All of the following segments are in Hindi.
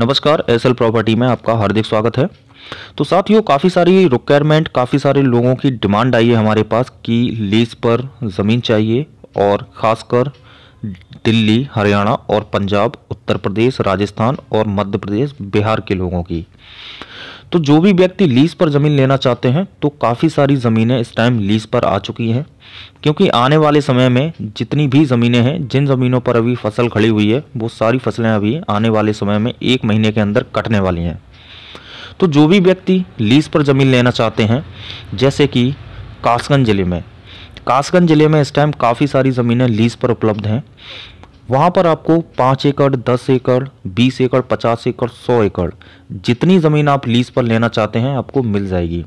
नमस्कार एसएल प्रॉपर्टी में आपका हार्दिक स्वागत है तो साथियों काफ़ी सारी रिक्वायरमेंट काफ़ी सारे लोगों की डिमांड आई है हमारे पास कि लीज पर ज़मीन चाहिए और ख़ासकर दिल्ली हरियाणा और पंजाब उत्तर प्रदेश राजस्थान और मध्य प्रदेश बिहार के लोगों की तो जो भी व्यक्ति लीज पर ज़मीन लेना चाहते हैं तो काफ़ी सारी ज़मीनें इस टाइम लीज पर आ चुकी हैं क्योंकि आने वाले समय में जितनी भी ज़मीनें हैं जिन ज़मीनों पर अभी फसल खड़ी हुई है वो सारी फसलें अभी आने वाले समय में एक महीने के अंदर कटने वाली हैं तो जो भी व्यक्ति लीज पर ज़मीन लेना चाहते हैं जैसे कि कासगंज ज़िले में कासगंज ज़िले में इस टाइम काफ़ी सारी ज़मीनें लीज पर उपलब्ध हैं वहाँ पर आपको पाँच एकड़ दस एकड़ बीस एकड़ पचास एकड़ सौ एकड़ जितनी ज़मीन आप लीज़ पर लेना चाहते हैं आपको मिल जाएगी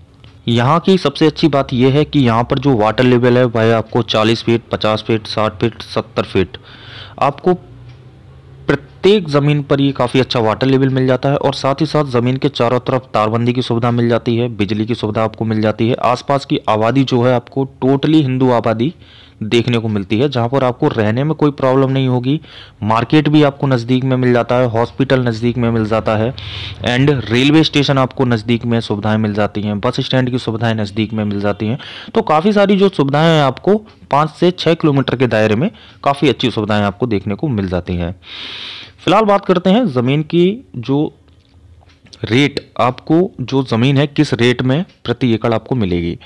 यहाँ की सबसे अच्छी बात यह है कि यहाँ पर जो वाटर लेवल है वह आपको 40 फीट 50 फीट 60 फीट 70 फीट आपको प्रत्येक ज़मीन पर ये काफ़ी अच्छा वाटर लेवल मिल जाता है और साथ ही साथ ज़मीन के चारों तरफ तारबंदी की सुविधा मिल जाती है बिजली की सुविधा आपको मिल जाती है आसपास की आबादी जो है आपको टोटली हिंदू आबादी देखने को मिलती है जहाँ पर आपको रहने में कोई प्रॉब्लम नहीं होगी मार्केट भी आपको नज़दीक में मिल जाता है हॉस्पिटल नज़दीक में मिल जाता है एंड रेलवे स्टेशन आपको नज़दीक में सुविधाएं मिल जाती हैं बस स्टैंड की सुविधाएं नज़दीक में मिल जाती हैं तो काफ़ी सारी जो सुविधाएं आपको पाँच से छः किलोमीटर के दायरे में काफ़ी अच्छी सुविधाएं आपको देखने को मिल जाती हैं फिलहाल बात करते हैं ज़मीन की जो रेट आपको जो ज़मीन है किस रेट में प्रति एकड़ आपको मिलेगी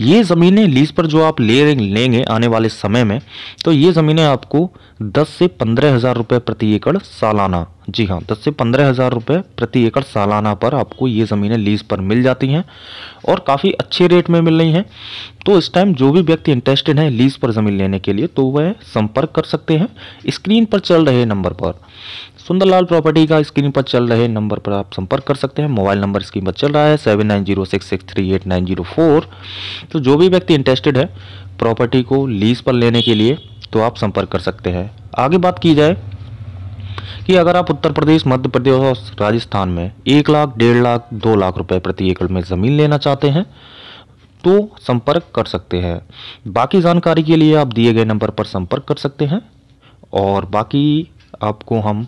ये ज़मीनें लीज पर जो आप ले लेंगे आने वाले समय में तो ये ज़मीनें आपको दस से पंद्रह हज़ार रुपये प्रति एकड़ सालाना जी हाँ दस से पंद्रह हज़ार रुपये प्रति एकड़ सालाना पर आपको ये ज़मीनें लीज पर मिल जाती हैं और काफ़ी अच्छे रेट में मिल रही हैं तो इस टाइम जो भी व्यक्ति इंटरेस्टेड हैं लीज पर ज़मीन लेने के लिए तो वह संपर्क कर सकते हैं स्क्रीन पर चल रहे नंबर पर सुंदरलाल प्रॉपर्टी का स्क्रीन पर चल रहे नंबर पर आप संपर्क कर सकते हैं मोबाइल नंबर स्क्रीन पर चल रहा है seven nine zero six six three eight nine zero four तो जो भी व्यक्ति इंटरेस्टेड है प्रॉपर्टी को लीज पर लेने के लिए तो आप संपर्क कर सकते हैं आगे बात की जाए कि अगर आप उत्तर प्रदेश मध्य प्रदेश और राजस्थान में एक लाख डेढ़ लाख दो लाख रुपये प्रति एकड़ में ज़मीन लेना चाहते हैं तो संपर्क कर सकते हैं बाकी जानकारी के लिए आप दिए गए नंबर पर संपर्क कर सकते हैं और बाकी आपको हम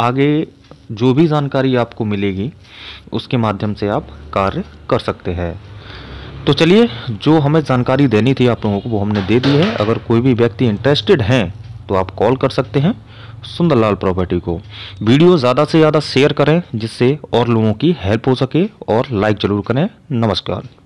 आगे जो भी जानकारी आपको मिलेगी उसके माध्यम से आप कार्य कर सकते हैं तो चलिए जो हमें जानकारी देनी थी आप लोगों को वो हमने दे दी है अगर कोई भी व्यक्ति इंटरेस्टेड हैं तो आप कॉल कर सकते हैं सुंदरलाल प्रॉपर्टी को वीडियो ज़्यादा से ज़्यादा शेयर करें जिससे और लोगों की हेल्प हो सके और लाइक ज़रूर करें नमस्कार